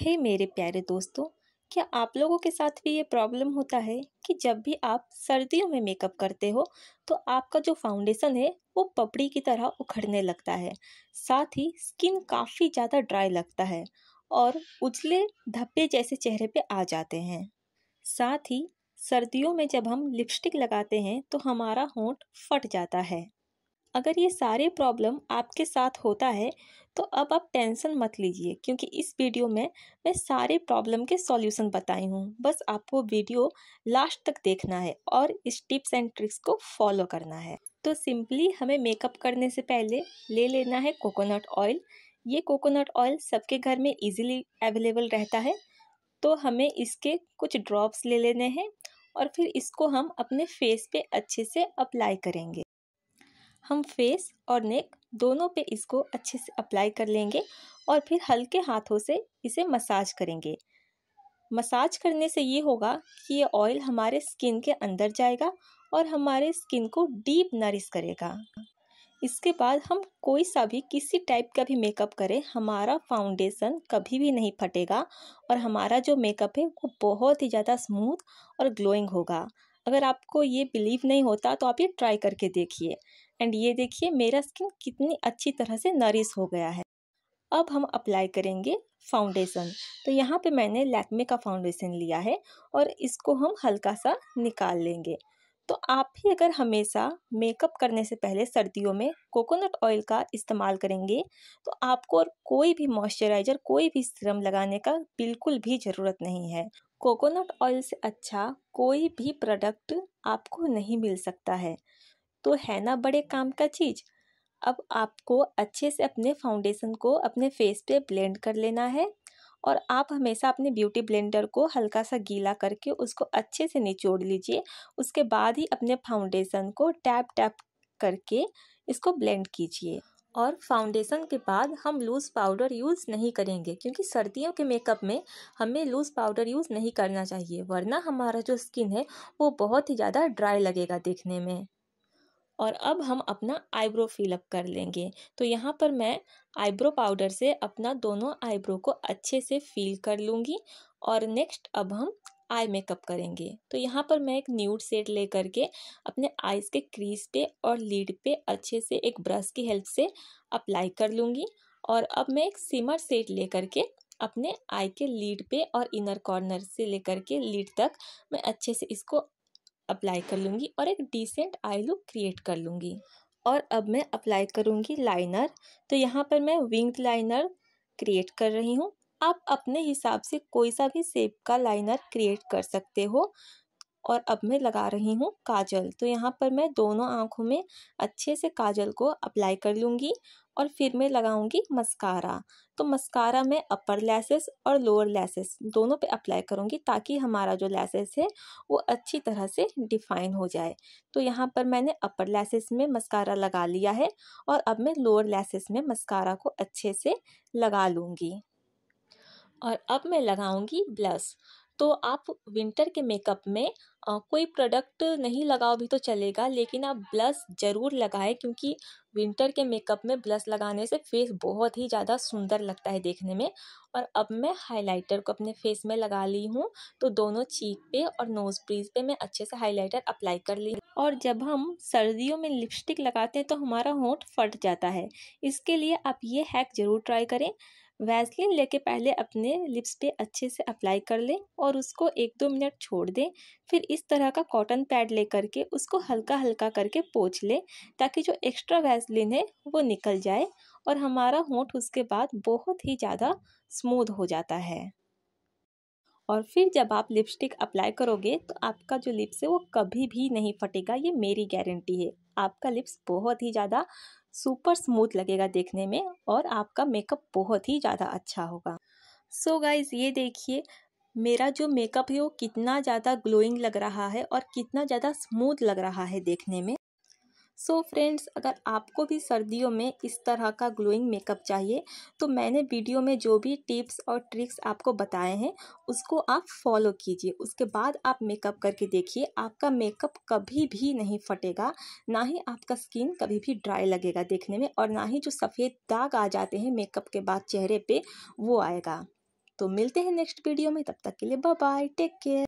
हे hey, मेरे प्यारे दोस्तों क्या आप लोगों के साथ भी ये प्रॉब्लम होता है कि जब भी आप सर्दियों में मेकअप करते हो तो आपका जो फाउंडेशन है वो पपड़ी की तरह उखड़ने लगता है साथ ही स्किन काफ़ी ज़्यादा ड्राई लगता है और उजले धब्बे जैसे चेहरे पे आ जाते हैं साथ ही सर्दियों में जब हम लिपस्टिक लगाते हैं तो हमारा होंठ फट जाता है अगर ये सारे प्रॉब्लम आपके साथ होता है तो अब आप टेंशन मत लीजिए क्योंकि इस वीडियो में मैं सारे प्रॉब्लम के सॉल्यूशन बताई हूँ बस आपको वीडियो लास्ट तक देखना है और इस टिप्स एंड ट्रिक्स को फॉलो करना है तो सिंपली हमें मेकअप करने से पहले ले लेना है कोकोनट ऑयल ये कोकोनट ऑयल सबके घर में इजीली अवेलेबल रहता है तो हमें इसके कुछ ड्रॉप्स ले लेने हैं और फिर इसको हम अपने फेस पे अच्छे से अप्लाई करेंगे हम फेस और नेक दोनों पे इसको अच्छे से अप्लाई कर लेंगे और फिर हल्के हाथों से इसे मसाज करेंगे मसाज करने से ये होगा कि ये ऑयल हमारे स्किन के अंदर जाएगा और हमारे स्किन को डीप नरिश करेगा इसके बाद हम कोई सा भी किसी टाइप का भी मेकअप करें हमारा फाउंडेशन कभी भी नहीं फटेगा और हमारा जो मेकअप है वो बहुत ही ज़्यादा स्मूथ और ग्लोइंग होगा अगर आपको ये बिलीव नहीं होता तो आप ये ट्राई करके देखिए एंड ये देखिए मेरा स्किन कितनी अच्छी तरह से नरिश हो गया है अब हम अप्लाई करेंगे फाउंडेशन तो यहाँ पे मैंने लैक्मे का फाउंडेशन लिया है और इसको हम हल्का सा निकाल लेंगे तो आप भी अगर हमेशा मेकअप करने से पहले सर्दियों में कोकोनट ऑयल का इस्तेमाल करेंगे तो आपको और कोई भी मॉइस्चराइज़र कोई भी सीरम लगाने का बिल्कुल भी ज़रूरत नहीं है कोकोनट ऑयल से अच्छा कोई भी प्रोडक्ट आपको नहीं मिल सकता है तो है ना बड़े काम का चीज़ अब आपको अच्छे से अपने फाउंडेशन को अपने फेस पे ब्लेंड कर लेना है और आप हमेशा अपने ब्यूटी ब्लेंडर को हल्का सा गीला करके उसको अच्छे से निचोड़ लीजिए उसके बाद ही अपने फाउंडेशन को टैप टैप करके इसको ब्लेंड कीजिए और फाउंडेशन के बाद हम लूज़ पाउडर यूज़ नहीं करेंगे क्योंकि सर्दियों के मेकअप में हमें लूज़ पाउडर यूज़ नहीं करना चाहिए वरना हमारा जो स्किन है वो बहुत ही ज़्यादा ड्राई लगेगा देखने में और अब हम अपना आईब्रो फिलअप कर लेंगे तो यहाँ पर मैं आईब्रो पाउडर से अपना दोनों आईब्रो को अच्छे से फील कर लूँगी और नेक्स्ट अब हम आई मेकअप करेंगे तो यहाँ पर मैं एक न्यूड सेट ले करके अपने आईज़ के क्रीज पे और लीड पे अच्छे से एक ब्रश की हेल्प से अप्लाई कर लूँगी और अब मैं एक सिमर सेट ले करके अपने आई के लीड पे और इनर कॉर्नर से लेकर के लीड तक मैं अच्छे से इसको अप्लाई कर लूँगी और एक डिसेंट आई लुक क्रिएट कर लूँगी और अब मैं अप्लाई करूँगी लाइनर तो यहाँ पर मैं विंग्ड लाइनर क्रिएट कर रही हूँ आप अपने हिसाब से कोई सा भी सेप का लाइनर क्रिएट कर सकते हो और अब मैं लगा रही हूँ काजल तो यहाँ पर मैं दोनों आँखों में अच्छे से काजल को अप्लाई कर लूँगी और फिर मैं लगाऊंगी मस्कारा तो मस्कारा मैं अपर लैसेस और लोअर लैसेस दोनों पे अप्लाई करूंगी ताकि हमारा जो लैसेस है वो अच्छी तरह से डिफाइन हो जाए तो यहाँ पर मैंने अपर लैसेस में मस्कारा लगा लिया है और अब मैं लोअर लैसेस में मस्कारा को अच्छे से लगा लूँगी और अब मैं लगाऊँगी ब्लश तो आप विंटर के मेकअप में कोई प्रोडक्ट नहीं लगाओ भी तो चलेगा लेकिन आप ब्लश ज़रूर लगाएं क्योंकि विंटर के मेकअप में ब्लश लगाने से फेस बहुत ही ज़्यादा सुंदर लगता है देखने में और अब मैं हाइलाइटर को अपने फेस में लगा ली हूँ तो दोनों चीक पे और नोज़ ब्रीज पे मैं अच्छे से हाइलाइटर अप्लाई कर ली और जब हम सर्दियों में लिपस्टिक लगाते हैं तो हमारा होंठ फट जाता है इसके लिए आप ये हैक ज़रूर ट्राई करें वैसलिन लेके पहले अपने लिप्स पे अच्छे से अप्लाई कर लें और उसको एक दो मिनट छोड़ दें फिर इस तरह का कॉटन पैड ले करके उसको हल्का हल्का करके पोछ लें ताकि जो एक्स्ट्रा वैसलिन है वो निकल जाए और हमारा होंठ उसके बाद बहुत ही ज़्यादा स्मूद हो जाता है और फिर जब आप लिपस्टिक अप्लाई करोगे तो आपका जो लिप्स है वो कभी भी नहीं फटेगा ये मेरी गारंटी है आपका लिप्स बहुत ही ज़्यादा सुपर स्मूथ लगेगा देखने में और आपका मेकअप बहुत ही ज़्यादा अच्छा होगा सो so गाइज़ ये देखिए मेरा जो मेकअप है वो कितना ज़्यादा ग्लोइंग लग रहा है और कितना ज़्यादा स्मूथ लग रहा है देखने में सो so फ्रेंड्स अगर आपको भी सर्दियों में इस तरह का ग्लोइंग मेकअप चाहिए तो मैंने वीडियो में जो भी टिप्स और ट्रिक्स आपको बताए हैं उसको आप फॉलो कीजिए उसके बाद आप मेकअप करके देखिए आपका मेकअप कभी भी नहीं फटेगा ना ही आपका स्किन कभी भी ड्राई लगेगा देखने में और ना ही जो सफ़ेद दाग आ जाते हैं मेकअप के बाद चेहरे पर वो आएगा तो मिलते हैं नेक्स्ट वीडियो में तब तक के लिए बाय टेक केयर